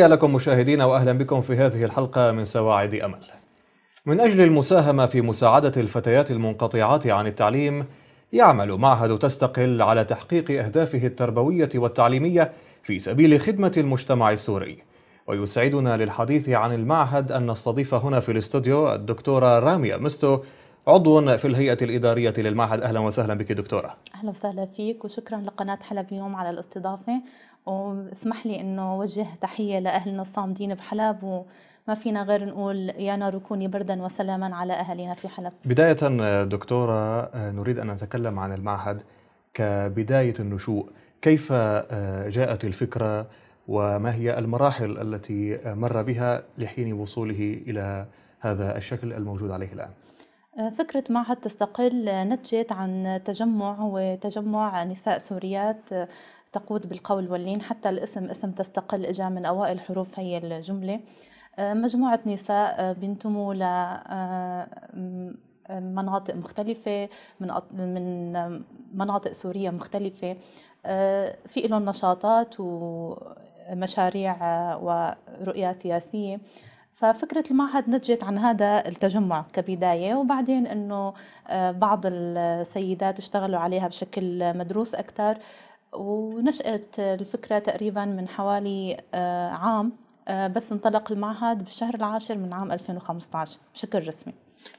تحية لكم مشاهدينا وأهلا بكم في هذه الحلقة من سواعد أمل من أجل المساهمة في مساعدة الفتيات المنقطعات عن التعليم يعمل معهد تستقل على تحقيق أهدافه التربوية والتعليمية في سبيل خدمة المجتمع السوري ويسعدنا للحديث عن المعهد أن نستضيف هنا في الاستوديو الدكتورة رامية مستو عضو في الهيئة الإدارية للمعهد أهلا وسهلا بك دكتورة أهلا وسهلا فيك وشكرا لقناة حلب اليوم على الاستضافة واسمح لي انه وجه تحيه لاهلنا الصامدين بحلب وما فينا غير نقول يا نار كوني بردا وسلاما على اهالينا في حلب. بدايه دكتوره نريد ان نتكلم عن المعهد كبدايه النشوء، كيف جاءت الفكره وما هي المراحل التي مر بها لحين وصوله الى هذا الشكل الموجود عليه الان؟ فكرة معهد تستقل نتجت عن تجمع وتجمع نساء سوريات تقود بالقول واللين حتى الاسم اسم تستقل اجا من اوائل حروف هي الجمله آه، مجموعة نساء آه، بينتموا آه، ل مناطق مختلفة من من مناطق سورية مختلفة في لهم نشاطات ومشاريع ورؤية سياسية ففكرة المعهد نتجت عن هذا التجمع كبداية وبعدين أنه بعض السيدات اشتغلوا عليها بشكل مدروس أكثر ونشأت الفكرة تقريبا من حوالي آه، عام آه، بس انطلق المعهد بالشهر العاشر من عام 2015 بشكل رسمي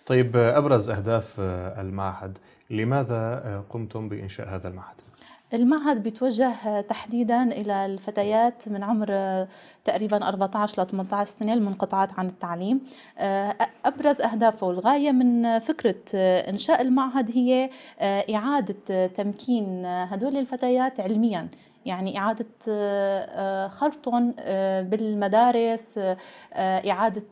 طيب آه، أبرز أهداف المعهد لماذا قمتم بإنشاء هذا المعهد؟ المعهد بيتوجه تحديدا الى الفتيات من عمر آه، تقريبا 14 ل 18 سنه المنقطعات عن التعليم آه، ابرز اهدافه والغايه من فكره آه، انشاء المعهد هي اعاده تمكين هدول الفتيات علميا يعني إعادة آه، خلطهم آه، بالمدارس آه، إعادة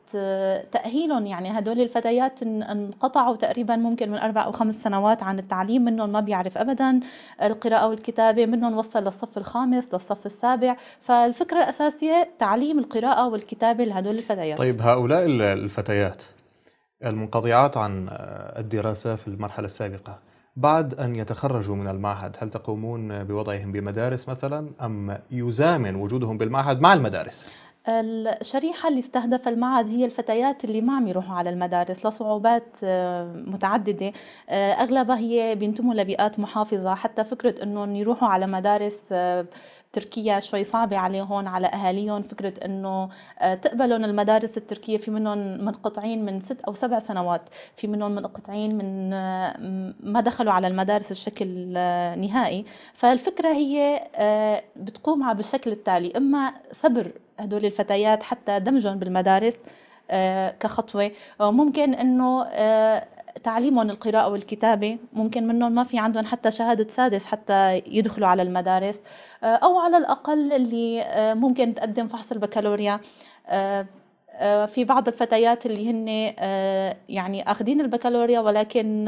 تأهيلهم يعني هدول الفتيات انقطعوا تقريبا ممكن من أربع أو خمس سنوات عن التعليم منهم ما بيعرف أبدا القراءة والكتابة منهم وصل للصف الخامس للصف السابع فالفكرة الأساسية تعليم القراءة والكتابة لهدول الفتيات طيب هؤلاء الفتيات المنقطعات عن الدراسة في المرحلة السابقة بعد أن يتخرجوا من المعهد هل تقومون بوضعهم بمدارس مثلا أم يزامن وجودهم بالمعهد مع المدارس؟ الشريحة اللي استهدف المعهد هي الفتيات اللي ما عم يروحوا على المدارس لصعوبات آه، متعددة آه، أغلبها هي بينتموا لبيئات محافظة حتى فكرة أنهم يروحوا على مدارس آه، تركيا شوي صعبة عليهم على أهاليهم فكرة أنه تقبلهم المدارس التركية في منهم منقطعين من ست أو سبع سنوات في منهم منقطعين من ما دخلوا على المدارس بشكل نهائي فالفكرة هي بتقوم على بالشكل التالي إما صبر هدول الفتيات حتى دمجهم بالمدارس آه، كخطوه ممكن انه آه، تعليمهم القراءة والكتابة ممكن منهم ما في عندهم حتى شهادة سادس حتى يدخلوا على المدارس آه، أو على الأقل اللي ممكن تقدم فحص البكالوريا في بعض الفتيات اللي هن يعني أخذين البكالوريا ولكن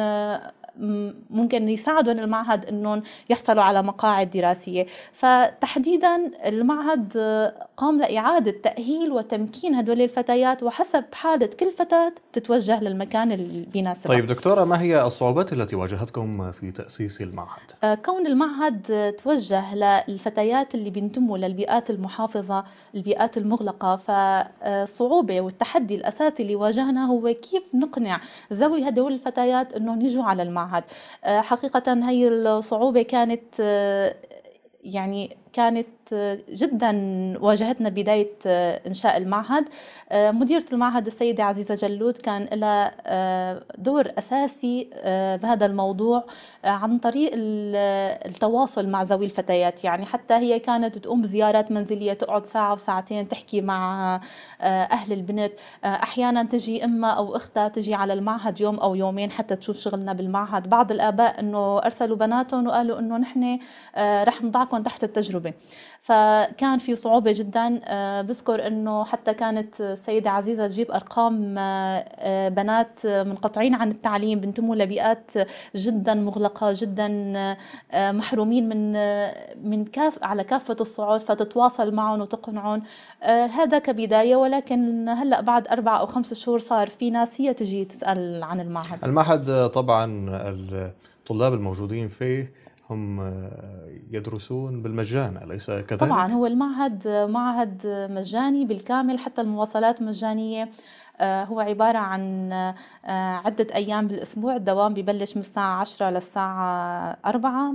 ممكن يساعدهم المعهد انهم يحصلوا على مقاعد دراسيه فتحديدا المعهد تقام لإعادة تأهيل وتمكين هدول الفتيات وحسب حالة كل فتاة تتوجه للمكان اللي بيناسبها طيب دكتورة ما هي الصعوبات التي واجهتكم في تأسيس المعهد؟ آه، كون المعهد توجه للفتيات اللي بينتموا للبيئات المحافظة البيئات المغلقة فالصعوبة والتحدي الأساسي اللي واجهنا هو كيف نقنع ذوي هدول الفتيات أنهم يجوا على المعهد آه، حقيقة هي الصعوبة كانت آه، يعني كانت جدا واجهتنا بداية آه، إنشاء المعهد آه، مديرة المعهد السيدة عزيزة جلود كان لها آه، دور أساسي بهذا الموضوع عن طريق التواصل مع ذوي الفتيات يعني حتى هي كانت تقوم بزيارات منزلية تقعد ساعة وساعتين تحكي مع أهل البنت أحيانا تجي أمها أو أختها تجي على المعهد يوم أو يومين حتى تشوف شغلنا بالمعهد بعض الآباء أنه أرسلوا بناتهم وقالوا أنه نحن رح نضعكم تحت التجربة التجربه فكان في صعوبه جدا آه، بذكر انه حتى كانت السيده عزيزه تجيب ارقام آه، آه، بنات منقطعين عن التعليم بنتموا لبيئات جدا مغلقه جدا محرومين من من كاف على كافه الصعود فتتواصل معهم وتقنعهم هذا كبدايه ولكن هلا بعد اربع او خمس شهور صار في ناس هي تجي تسال عن المعهد المعهد طبعا الطلاب الموجودين فيه هم يدرسون بالمجان أليس كذلك؟ طبعا هو المعهد معهد مجاني بالكامل حتى المواصلات مجانية آه، هو عبارة عن آه، عدة أيام بالأسبوع الدوام ببلش من الساعة 10 للساعة 4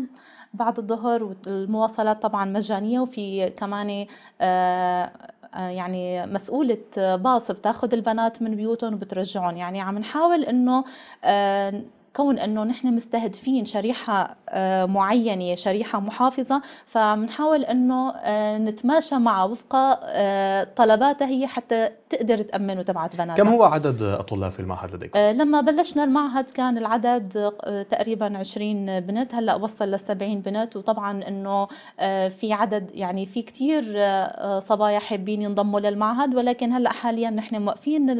بعد الظهر والمواصلات طبعا مجانية وفي كمان آه، يعني مسؤولة باص بتاخذ البنات من بيوتهم وبترجعهم يعني عم نحاول انه كون انه نحن مستهدفين شريحه آه، معينه شريحه محافظه فبنحاول انه آه، نتماشى مع وفق آه، طلباتها هي حتى تقدر تامنه تبعت بناتك كم هو عدد الطلاب في المعهد لديكم؟ آه، لما بلشنا المعهد كان العدد آه، تقريبا 20 بنت هلا وصل لل 70 بنت وطبعا انه آه، في عدد يعني في كثير صبايا حابين ينضموا للمعهد ولكن هلا حاليا نحن موقفين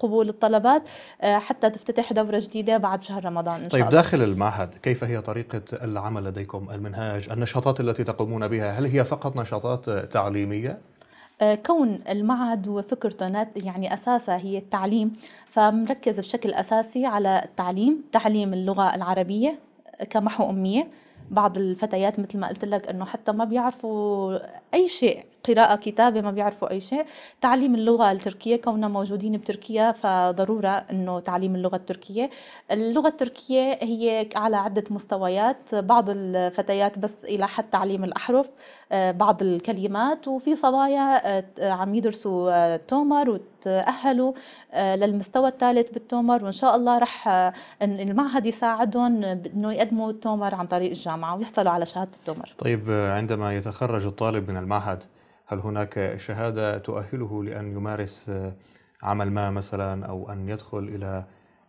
قبول الطلبات حتى تفتتح دوره جديده بعد شهر رمضان ان شاء طيب الله. داخل المعهد كيف هي طريقه العمل لديكم المنهاج النشاطات التي تقومون بها هل هي فقط نشاطات تعليميه آه، كون المعهد وفكرته يعني أساسها هي التعليم فمركز بشكل أساسي على التعليم تعليم اللغة العربية آه، كمحو أمية بعض الفتيات مثل ما قلت لك انه حتى ما بيعرفوا اي شيء قراءة كتابة ما بيعرفوا أي شيء تعليم اللغة التركية كوننا موجودين بتركيا فضرورة أنه تعليم اللغة التركية اللغة التركية هي على عدة مستويات بعض الفتيات بس إلى حد تعليم الأحرف آه، بعض الكلمات وفي صبايا آه، عم يدرسوا آه، تومر وتأهلوا للمستوى الثالث بالتومر وإن شاء الله رح المعهد يساعدهم أنه يقدموا التومر عن طريق الجامعة ويحصلوا على شهادة التومر طيب عندما يتخرج الطالب من المعهد هل هناك شهادة تؤهله لأن يمارس آه، عمل ما مثلا أو أن يدخل إلى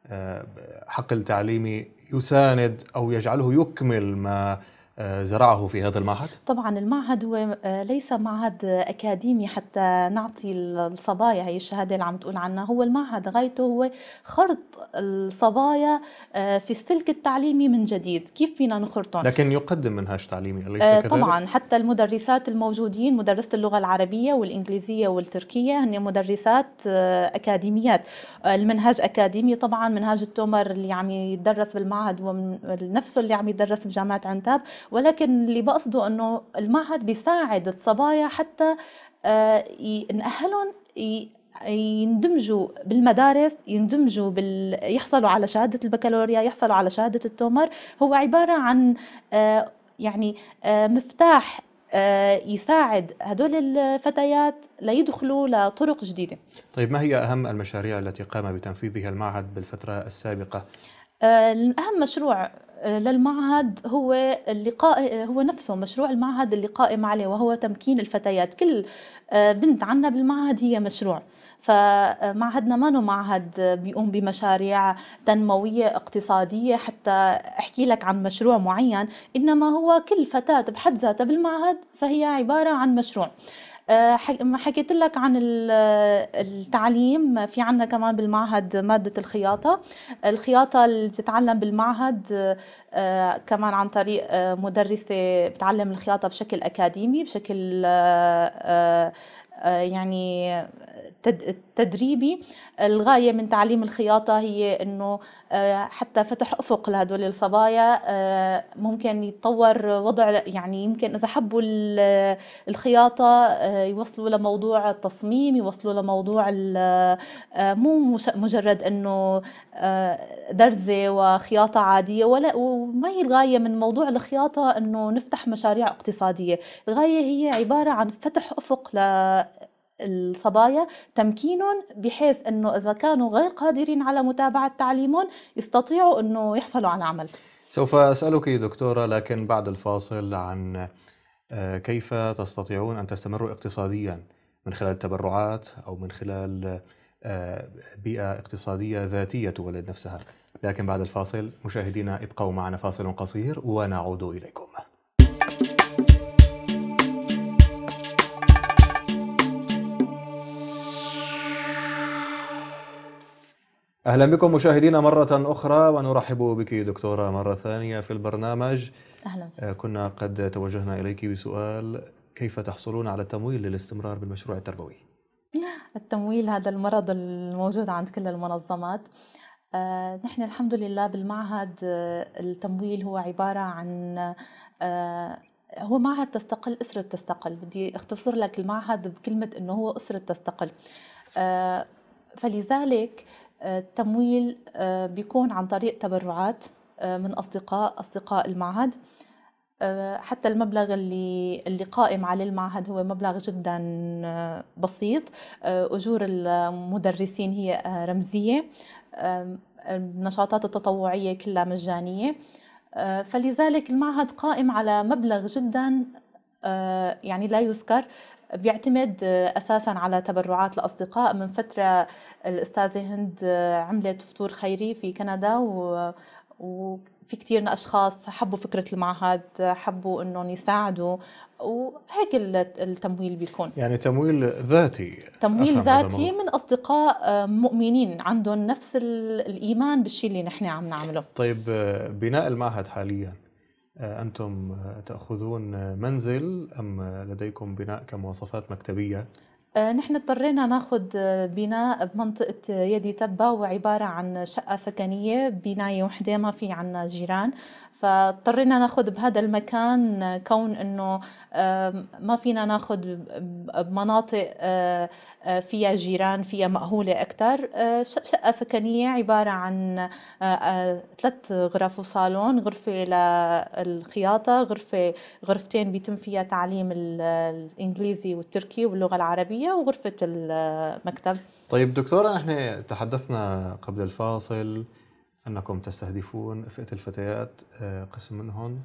آه، حقل تعليمي يساند أو يجعله يكمل ما آه، زرعه في هذا المعهد؟ طبعا المعهد هو آه، ليس معهد أكاديمي حتى نعطي الصبايا هي الشهادة اللي عم تقول عنها هو المعهد غايته هو خرط الصبايا آه، في السلك التعليمي من جديد كيف فينا نخرطهم لكن يقدم منهاج تعليمي أليس كذلك؟ طبعا حتى المدرسات الموجودين مدرسة اللغة العربية والإنجليزية والتركية هن مدرسات أكاديميات المنهاج أكاديمي طبعا منهاج التومر اللي عم يدرس بالمعهد هو نفسه اللي عم يدرس بجامعة عنتاب ولكن اللي بقصده انه المعهد بيساعد الصبايا حتى آه، نأهلهم يندمجوا بالمدارس يندمجوا بال... يحصلوا على شهادة البكالوريا يحصلوا على شهادة التومر هو عبارة عن آه، يعني آه، مفتاح يساعد هدول الفتيات ليدخلوا لطرق جديدة طيب ما هي أهم المشاريع التي قام بتنفيذها المعهد بالفترة السابقة؟ أهم مشروع آه، للمعهد هو اللقاء آه، هو نفسه مشروع المعهد اللي قائم عليه وهو تمكين الفتيات كل آه، بنت عنا بالمعهد هي مشروع فمعهدنا ما نو معهد بيقوم بمشاريع تنموية اقتصادية حتى أحكي لك عن مشروع معين إنما هو كل فتاة بحد ذاتها بالمعهد فهي عبارة عن مشروع آه، حكيت لك عن التعليم في عنا كمان بالمعهد مادة الخياطة الخياطة اللي بتتعلم بالمعهد آه، كمان عن طريق آه، مدرسة بتعلم الخياطة بشكل أكاديمي بشكل آه، يعني تدريبي الغاية من تعليم الخياطة هي أنه آه، حتى فتح أفق لهدول الصبايا آه، ممكن يتطور وضع يعني يمكن إذا حبوا الخياطة يوصلوا لموضوع التصميم يوصلوا لموضوع مو مجرد أنه درزة وخياطة عادية ولا وما هي الغاية من موضوع الخياطة أنه نفتح مشاريع اقتصادية الغاية هي عبارة عن فتح أفق الصبايا تمكينهم بحيث انه اذا كانوا غير قادرين على متابعه تعليمهم يستطيعوا انه يحصلوا على عمل. سوف اسالك دكتوره لكن بعد الفاصل عن آه، كيف تستطيعون ان تستمروا اقتصاديا من خلال التبرعات او من خلال آه، بيئه اقتصاديه ذاتيه تولد نفسها. لكن بعد الفاصل مشاهدينا ابقوا معنا فاصل قصير ونعود اليكم. أهلا بكم مشاهدينا مرة أخرى ونرحب بك دكتورة مرة ثانية في البرنامج أهلا آه، كنا قد توجهنا إليك بسؤال كيف تحصلون على التمويل للاستمرار بالمشروع التربوي؟ التمويل هذا المرض الموجود عند كل المنظمات آه، نحن الحمد لله بالمعهد آه، التمويل هو عبارة عن هو معهد تستقل أسرة تستقل بدي أختصر لك المعهد بكلمة أنه هو أسرة تستقل فلذلك آه، التمويل آه، بيكون عن طريق تبرعات آه، من أصدقاء أصدقاء المعهد حتى المبلغ اللي اللي قائم عليه المعهد هو مبلغ جدا بسيط اجور المدرسين هي رمزيه النشاطات التطوعيه كلها مجانيه فلذلك المعهد قائم على مبلغ جدا يعني لا يذكر بيعتمد آه، اساسا على تبرعات الاصدقاء من فتره الاستاذه هند آه، عملت فطور خيري في كندا و وفي كثير اشخاص حبوا فكره المعهد حبوا انهم يساعدوا وهيك التمويل بيكون يعني تمويل ذاتي تمويل ذاتي من اصدقاء آه، مؤمنين عندهم نفس الايمان بالشيء اللي نحن عم نعمله طيب بناء المعهد حاليا آه، أنتم آه، تأخذون منزل أم لديكم بناء كمواصفات مكتبية؟ آه، نحن اضطرينا ناخذ بناء بمنطقة يدي تبة وعبارة عن شقة سكنية بناية وحدة ما في عنا جيران فاضطرينا ناخذ بهذا المكان كون انه ما فينا ناخذ بمناطق فيها جيران فيها مأهولة أكثر شقة سكنية عبارة عن ثلاث غرف وصالون غرفة للخياطة غرفة غرفتين بيتم فيها تعليم الإنجليزي والتركي واللغة العربية وغرفة المكتب طيب دكتورة نحن تحدثنا قبل الفاصل أنكم تستهدفون فئة الفتيات آه، قسم منهم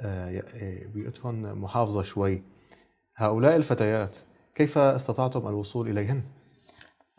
آه، آه، بيئتهم محافظة شوي هؤلاء الفتيات كيف استطعتم الوصول إليهن؟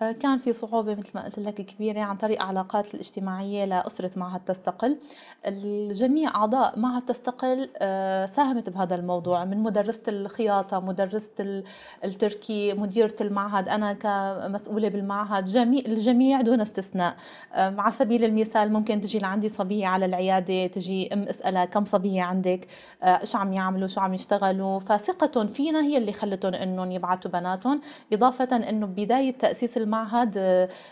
آه، كان في صعوبة مثل ما قلت لك كبيرة عن طريق علاقات الاجتماعية لأسرة معهد تستقل الجميع أعضاء معهد تستقل آه، ساهمت بهذا الموضوع من مدرسة الخياطة مدرسة التركي مديرة المعهد أنا كمسؤولة بالمعهد جميع الجميع دون استثناء آه، على سبيل المثال ممكن تجي لعندي صبية على العيادة تجي أم أسألها كم صبية عندك إيش عم يعملوا شو عم يشتغلوا فثقتهم فينا هي اللي خلتهم أنهم يبعثوا بناتهم إضافة أنه بداية تأسيس الم المعهد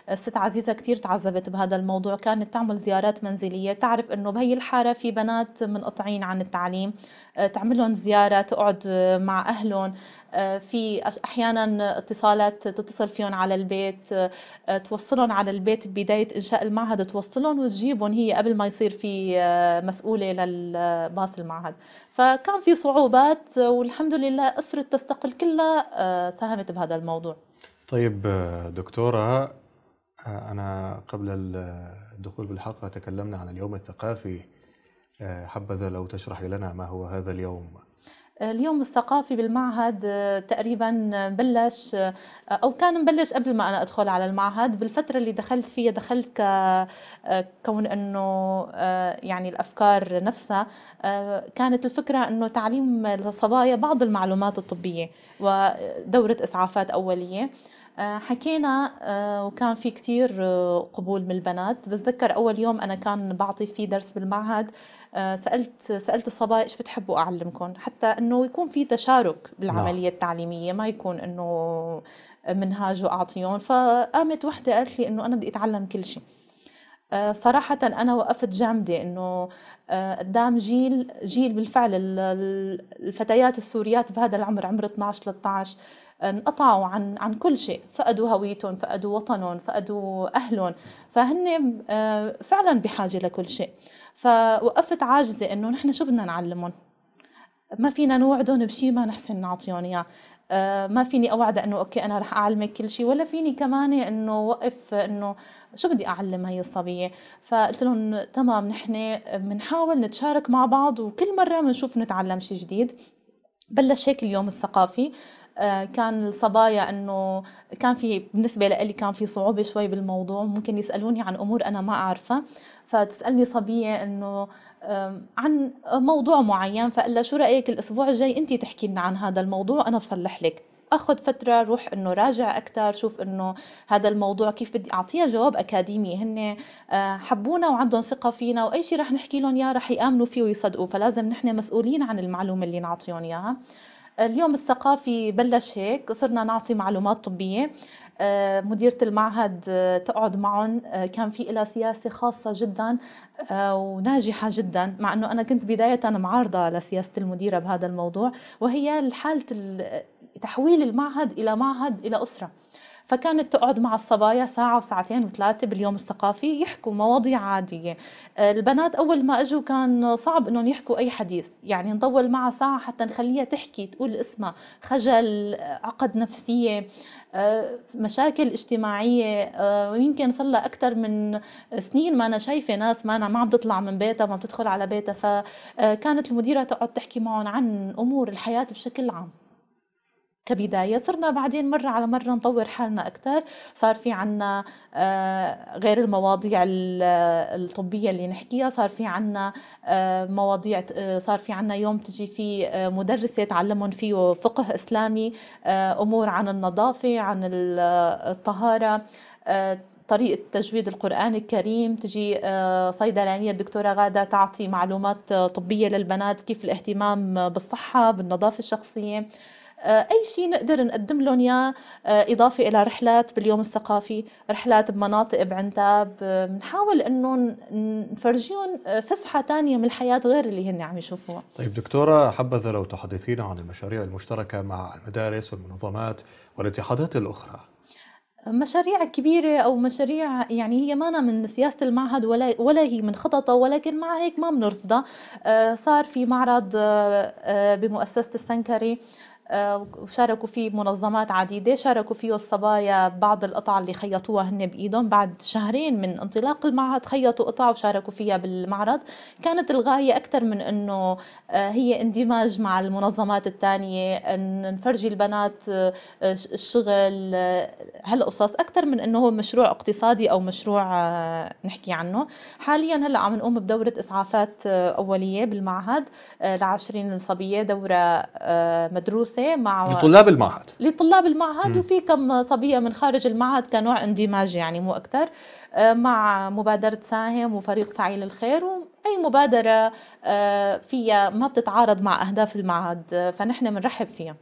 الست آه، عزيزة كتير تعذبت بهذا الموضوع كانت تعمل زيارات منزلية تعرف انه بهي الحارة في بنات منقطعين عن التعليم آه، تعملهم زيارة تقعد آه، مع اهلهم في احيانا اتصالات تتصل فيهم على البيت توصلهم على البيت ببدايه انشاء المعهد توصلهم وتجيبهم هي قبل ما يصير في مسؤوله للباص المعهد فكان في صعوبات والحمد لله اسره تستقل كلها ساهمت بهذا الموضوع طيب دكتورة أنا قبل الدخول بالحلقة تكلمنا عن اليوم الثقافي حبذا لو تشرحي لنا ما هو هذا اليوم اليوم الثقافي بالمعهد تقريبا بلش او كان مبلش قبل ما انا ادخل على المعهد بالفتره اللي دخلت فيها دخلت كون انه يعني الافكار نفسها كانت الفكره انه تعليم الصبايا بعض المعلومات الطبيه ودوره اسعافات اوليه آه، حكينا آه، وكان في كتير آه، قبول من البنات بتذكر أول يوم أنا كان بعطي فيه درس بالمعهد سألت سألت الصبايا إيش بتحبوا أعلمكم حتى إنه يكون في تشارك بالعملية نعم. التعليمية ما يكون إنه منهاج وأعطيهم فقامت وحدة قالت لي إنه أنا بدي أتعلم كل شيء آه، صراحة أنا وقفت جامدة إنه آه، قدام جيل جيل بالفعل الفتيات السوريات بهذا العمر عمر 12 13 آه، انقطعوا عن عن كل شيء، فقدوا هويتهم، فقدوا وطنهم، فقدوا أهلهم، فهن فعلا بحاجة لكل شيء، فوقفت عاجزة إنه نحن شو بدنا نعلمهم؟ ما فينا نوعدهم بشيء ما نحسن نعطيهم اياه آه، ما فيني اوعد انه اوكي انا رح اعلمك كل شيء ولا فيني كمان انه وقف انه شو بدي اعلم هي الصبيه فقلت لهم تمام نحن بنحاول نتشارك مع بعض وكل مره بنشوف نتعلم شيء جديد بلش هيك اليوم الثقافي آه، كان الصبايا انه كان في بالنسبه لي كان في صعوبه شوي بالموضوع ممكن يسالوني عن امور انا ما اعرفها فتسالني صبيه انه عن موضوع معين فقال شو رايك الاسبوع الجاي انت تحكي لنا عن هذا الموضوع انا بصلح لك اخذ فتره روح انه راجع اكثر شوف انه هذا الموضوع كيف بدي اعطيها جواب اكاديمي هن آه، حبونا وعندهم ثقه فينا واي شيء رح نحكي لهم اياه رح يامنوا فيه ويصدقوه فلازم نحن مسؤولين عن المعلومه اللي نعطيهم اياها اليوم الثقافي بلش هيك صرنا نعطي معلومات طبية آه، مديرة المعهد آه، تقعد معهم آه، كان في لها سياسة خاصة جدا وناجحة جدا مع أنه أنا كنت بداية معارضة لسياسة المديرة بهذا الموضوع وهي حالة تحويل المعهد إلى معهد إلى أسرة فكانت تقعد مع الصبايا ساعة وساعتين وثلاثة باليوم الثقافي يحكوا مواضيع عادية آه، البنات أول ما أجوا كان صعب أنهم يحكوا أي حديث يعني نطول معها ساعة حتى نخليها تحكي تقول اسمها خجل آه، عقد نفسية آه، مشاكل اجتماعية ويمكن صار لها أكثر من سنين ما أنا شايفة ناس ما أنا ما عم تطلع من بيتها ما بتدخل على بيتها فكانت المديرة تقعد تحكي معهم عن أمور الحياة بشكل عام كبداية صرنا بعدين مرة على مرة نطور حالنا أكثر صار في عنا آه، غير المواضيع الطبية اللي نحكيها صار في عنا آه، مواضيع آه، صار في عنا يوم تجي في مدرسة تعلمهم فيه فقه إسلامي أمور عن النظافة عن الطهارة طريقة تجويد القرآن الكريم تجي صيدلانية الدكتورة غادة تعطي معلومات طبية للبنات كيف الاهتمام بالصحة بالنظافة الشخصية آه، اي شيء نقدر نقدم لهم اياه آه، اضافه الى رحلات باليوم الثقافي رحلات بمناطق بعنتاب بنحاول انه نفرجيهم آه، فسحه ثانيه من الحياه غير اللي هن عم يشوفوها طيب دكتوره حبذا لو تحدثينا عن المشاريع المشتركه مع المدارس والمنظمات والاتحادات الاخرى مشاريع كبيرة أو مشاريع يعني هي مانا من سياسة المعهد ولا ولا هي من خططه ولكن مع هيك ما بنرفضها صار في معرض بمؤسسة السنكري وشاركوا آه، فيه منظمات عديدة شاركوا فيه الصبايا بعض القطع اللي خيطوها هن بإيدهم بعد شهرين من انطلاق المعهد خيطوا قطع وشاركوا فيها بالمعرض كانت الغاية أكثر من أنه آه، هي اندماج مع المنظمات الثانية أن نفرجي البنات آه، الشغل هالقصص أكثر من أنه هو مشروع اقتصادي أو مشروع نحكي عنه حاليا هلأ عم نقوم بدورة إسعافات أولية بالمعهد لعشرين صبية دورة مدروسة دراسة مع لطلاب المعهد لطلاب المعهد وفي كم صبية من خارج المعهد كنوع اندماج يعني مو أكثر آه، مع مبادرة ساهم وفريق سعي للخير واي مبادرة آه، فيها ما بتتعارض مع أهداف المعهد آه، فنحن بنرحب فيها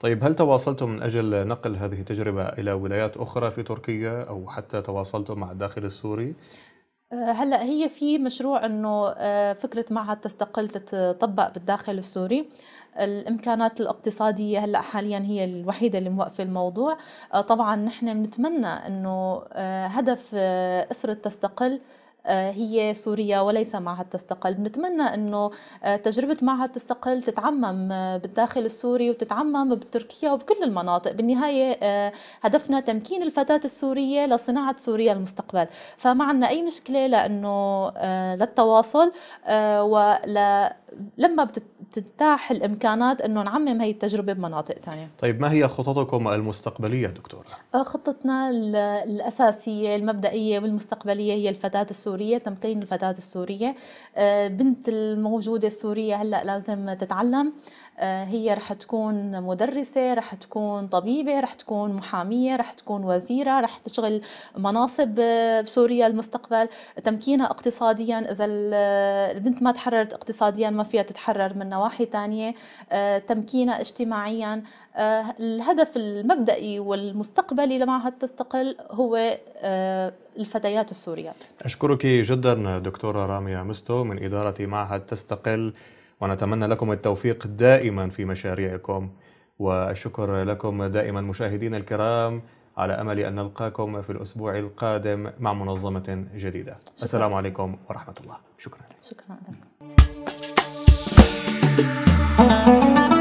طيب هل تواصلتم من أجل نقل هذه التجربة إلى ولايات أخرى في تركيا أو حتى تواصلتم مع الداخل السوري هلا هي في مشروع انه آه، فكره معهد تستقل تطبق بالداخل السوري الامكانات الاقتصاديه هلا حاليا هي الوحيده اللي موقفه الموضوع آه، طبعا نحن بنتمنى انه آه، هدف اسره تستقل آه، هي سوريا وليس معهد تستقل بنتمنى أنه آه، تجربة معهد تستقل تتعمم آه، بالداخل السوري وتتعمم بتركيا وبكل المناطق بالنهاية هدفنا تمكين الفتاة السورية لصناعة سوريا المستقبل فما عندنا أي مشكلة لأنه للتواصل ول لما بتتاح الامكانات انه نعمم هي التجربه بمناطق ثانيه. طيب ما هي خططكم المستقبليه دكتوره؟ خطتنا الاساسيه المبدئيه والمستقبليه هي الفتاه السوريه السورية تمكين الفتاة السورية آه، بنت الموجودة السورية هلأ لازم تتعلم آه، هي رح تكون مدرسة رح تكون طبيبة رح تكون محامية رح تكون وزيرة رح تشغل مناصب آه، بسوريا المستقبل تمكينها اقتصاديا إذا البنت ما تحررت اقتصاديا ما فيها تتحرر من نواحي تانية تمكينها اجتماعيا آه، الهدف المبدئي والمستقبلي لمعهد تستقل هو آه، الفتيات السوريات أشكرك جدا دكتورة رامية مستو من إدارة معهد تستقل ونتمنى لكم التوفيق دائما في مشاريعكم والشكر لكم دائما مشاهدينا الكرام على امل ان نلقاكم في الاسبوع القادم مع منظمه جديده شكرا. السلام عليكم ورحمه الله شكرا شكرا لك.